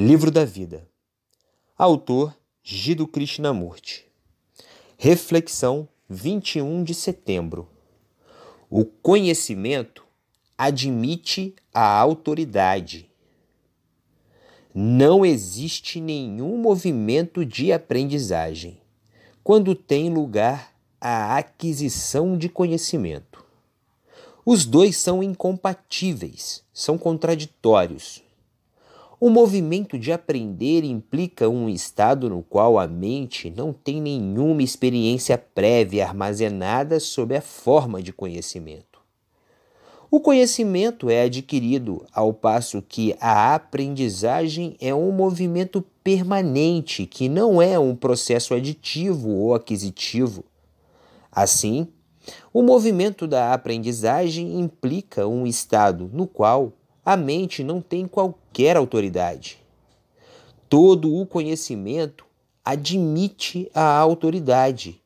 Livro da Vida. Autor Gido Krishnamurti. Reflexão 21 de setembro. O conhecimento admite a autoridade. Não existe nenhum movimento de aprendizagem quando tem lugar a aquisição de conhecimento. Os dois são incompatíveis, são contraditórios o movimento de aprender implica um estado no qual a mente não tem nenhuma experiência prévia armazenada sob a forma de conhecimento. O conhecimento é adquirido, ao passo que a aprendizagem é um movimento permanente que não é um processo aditivo ou aquisitivo. Assim, o movimento da aprendizagem implica um estado no qual a mente não tem qualquer autoridade. Todo o conhecimento admite a autoridade.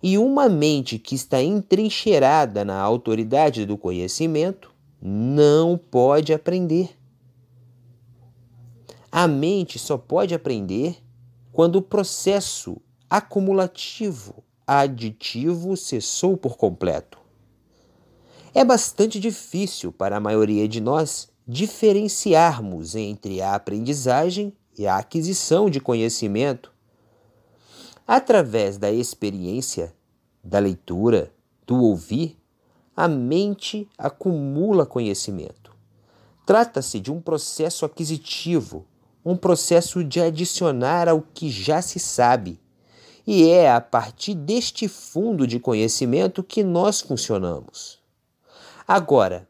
E uma mente que está entrincheirada na autoridade do conhecimento não pode aprender. A mente só pode aprender quando o processo acumulativo, aditivo, cessou por completo. É bastante difícil para a maioria de nós diferenciarmos entre a aprendizagem e a aquisição de conhecimento através da experiência, da leitura, do ouvir, a mente acumula conhecimento. Trata-se de um processo aquisitivo, um processo de adicionar ao que já se sabe. E é a partir deste fundo de conhecimento que nós funcionamos. Agora,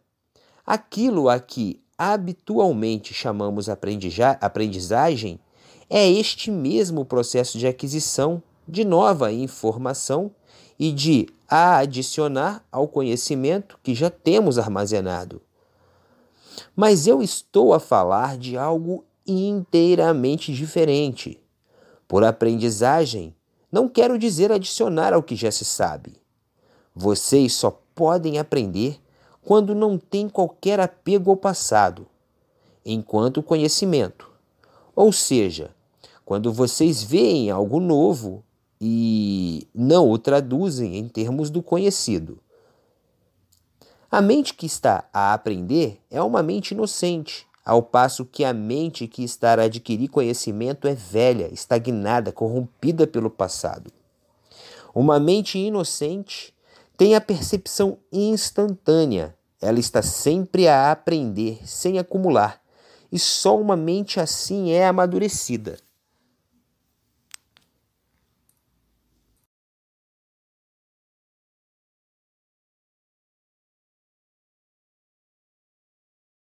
aquilo a que habitualmente chamamos aprendizagem é este mesmo processo de aquisição de nova informação e de a adicionar ao conhecimento que já temos armazenado. Mas eu estou a falar de algo inteiramente diferente. Por aprendizagem, não quero dizer adicionar ao que já se sabe. Vocês só podem aprender quando não tem qualquer apego ao passado, enquanto conhecimento. Ou seja, quando vocês veem algo novo e não o traduzem em termos do conhecido. A mente que está a aprender é uma mente inocente, ao passo que a mente que está a adquirir conhecimento é velha, estagnada, corrompida pelo passado. Uma mente inocente tem a percepção instantânea. Ela está sempre a aprender, sem acumular, e só uma mente assim é amadurecida.